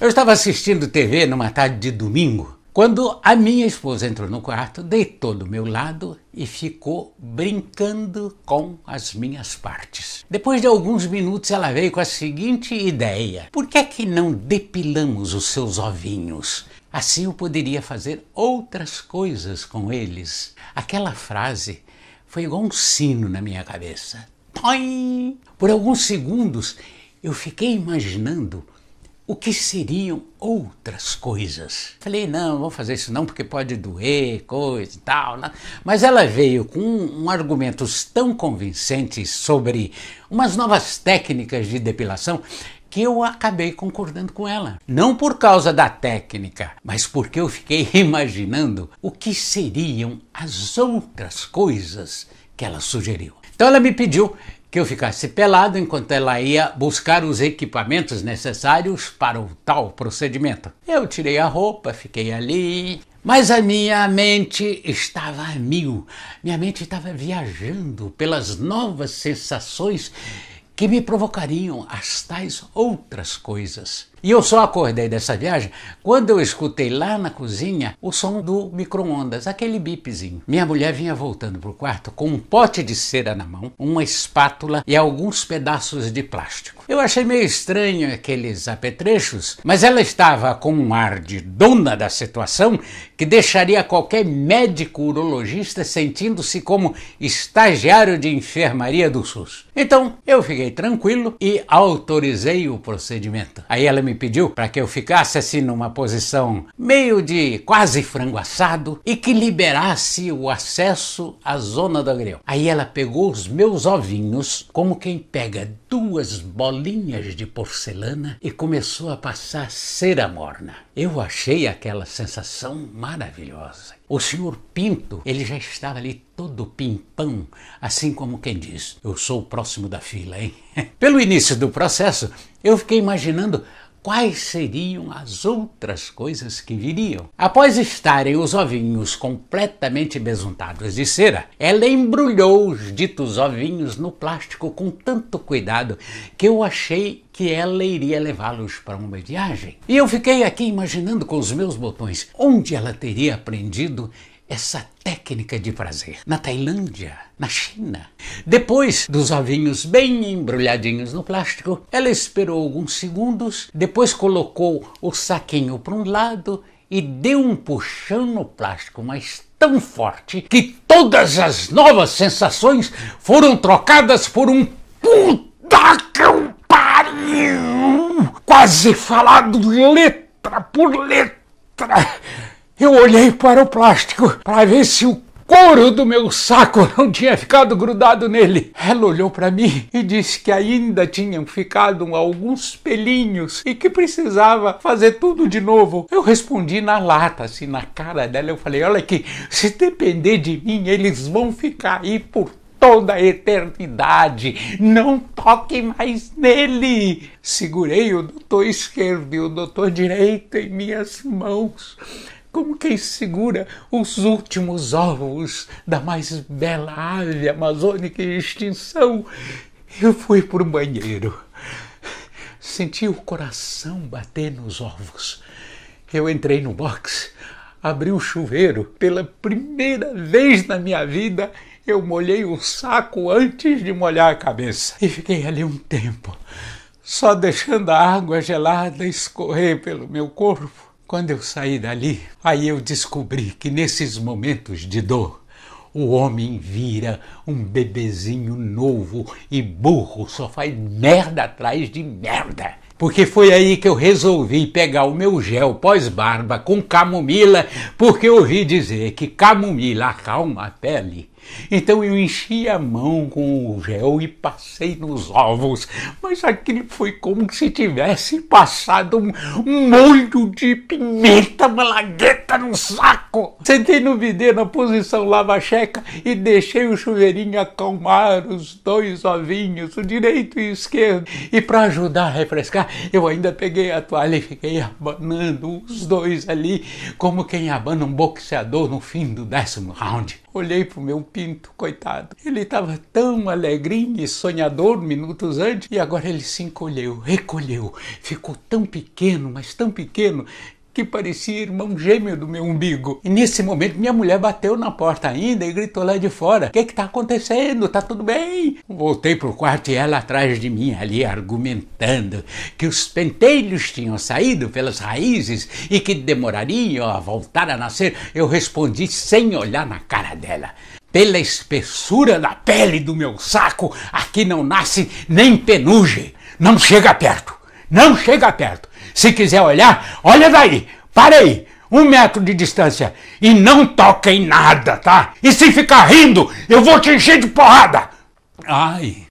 Eu estava assistindo TV numa tarde de domingo, quando a minha esposa entrou no quarto, deitou do meu lado e ficou brincando com as minhas partes. Depois de alguns minutos, ela veio com a seguinte ideia: por que é que não depilamos os seus ovinhos? Assim eu poderia fazer outras coisas com eles. Aquela frase foi igual um sino na minha cabeça. Toim! Por alguns segundos eu fiquei imaginando o que seriam outras coisas. Falei, não, vou fazer isso não porque pode doer, coisa e tal. Né? Mas ela veio com um, um argumentos tão convincentes sobre umas novas técnicas de depilação que eu acabei concordando com ela. Não por causa da técnica, mas porque eu fiquei imaginando o que seriam as outras coisas que ela sugeriu. Então ela me pediu que eu ficasse pelado enquanto ela ia buscar os equipamentos necessários para o tal procedimento. Eu tirei a roupa, fiquei ali, mas a minha mente estava a mil. Minha mente estava viajando pelas novas sensações que me provocariam as tais outras coisas. E eu só acordei dessa viagem quando eu escutei lá na cozinha o som do micro-ondas, aquele bipzinho. Minha mulher vinha voltando pro quarto com um pote de cera na mão, uma espátula e alguns pedaços de plástico. Eu achei meio estranho aqueles apetrechos, mas ela estava com um ar de dona da situação que deixaria qualquer médico urologista sentindo-se como estagiário de enfermaria do SUS. Então eu fiquei tranquilo e autorizei o procedimento. Aí ela me pediu para que eu ficasse assim numa posição meio de quase frango assado e que liberasse o acesso à zona do agrião. Aí ela pegou os meus ovinhos, como quem pega duas bolinhas de porcelana e começou a passar cera morna. Eu achei aquela sensação maravilhosa. O senhor Pinto, ele já estava ali todo pimpão, assim como quem diz: Eu sou o próximo da fila, hein? Pelo início do processo, eu fiquei imaginando quais seriam as outras coisas que viriam. Após estarem os ovinhos completamente besuntados de cera, ela embrulhou os ditos ovinhos no plástico com tanto cuidado que eu achei que ela iria levá-los para uma viagem. E eu fiquei aqui imaginando com os meus botões onde ela teria aprendido essa técnica de prazer na Tailândia, na China. Depois dos ovinhos bem embrulhadinhos no plástico, ela esperou alguns segundos, depois colocou o saquinho para um lado e deu um puxão no plástico, mas tão forte que todas as novas sensações foram trocadas por um puta que eu pariu! Quase falado letra por letra! eu olhei para o plástico para ver se o couro do meu saco não tinha ficado grudado nele. Ela olhou para mim e disse que ainda tinham ficado alguns pelinhos e que precisava fazer tudo de novo. Eu respondi na lata, assim, na cara dela. Eu falei: Olha aqui, se depender de mim, eles vão ficar aí por toda a eternidade. Não toque mais nele. Segurei o doutor esquerdo e o doutor direito em minhas mãos como quem segura os últimos ovos da mais bela ave amazônica em extinção, eu fui para o banheiro. Senti o coração bater nos ovos. Eu entrei no box, abri o chuveiro. Pela primeira vez na minha vida, eu molhei o saco antes de molhar a cabeça. E fiquei ali um tempo, só deixando a água gelada escorrer pelo meu corpo quando eu saí dali, aí eu descobri que nesses momentos de dor, o homem vira um bebezinho novo e burro, só faz merda atrás de merda. Porque foi aí que eu resolvi pegar o meu gel pós-barba com camomila, porque eu ouvi dizer que camomila acalma a pele então eu enchi a mão com o gel e passei nos ovos, mas aquilo foi como se tivesse passado um molho de pimenta malagueta no saco. Sentei no bidê na posição lava-checa e deixei o chuveirinho acalmar os dois ovinhos, o direito e o esquerdo. E para ajudar a refrescar, eu ainda peguei a toalha e fiquei abanando os dois ali, como quem abana um boxeador no fim do décimo round. Olhei para o meu pinto, coitado. Ele estava tão alegrinho e sonhador minutos antes, e agora ele se encolheu, recolheu. Ficou tão pequeno, mas tão pequeno, que parecia irmão gêmeo do meu umbigo. E nesse momento minha mulher bateu na porta ainda e gritou lá de fora: O que é está acontecendo? Tá tudo bem? Voltei pro quarto e ela atrás de mim ali argumentando que os pentelhos tinham saído pelas raízes e que demorariam a voltar a nascer. Eu respondi sem olhar na cara dela pela espessura da pele do meu saco, aqui não nasce nem penugem. Não chega perto, não chega perto. Se quiser olhar, olha daí, Parei, um metro de distância e não toca em nada, tá? E se ficar rindo, eu vou te encher de porrada. Ai.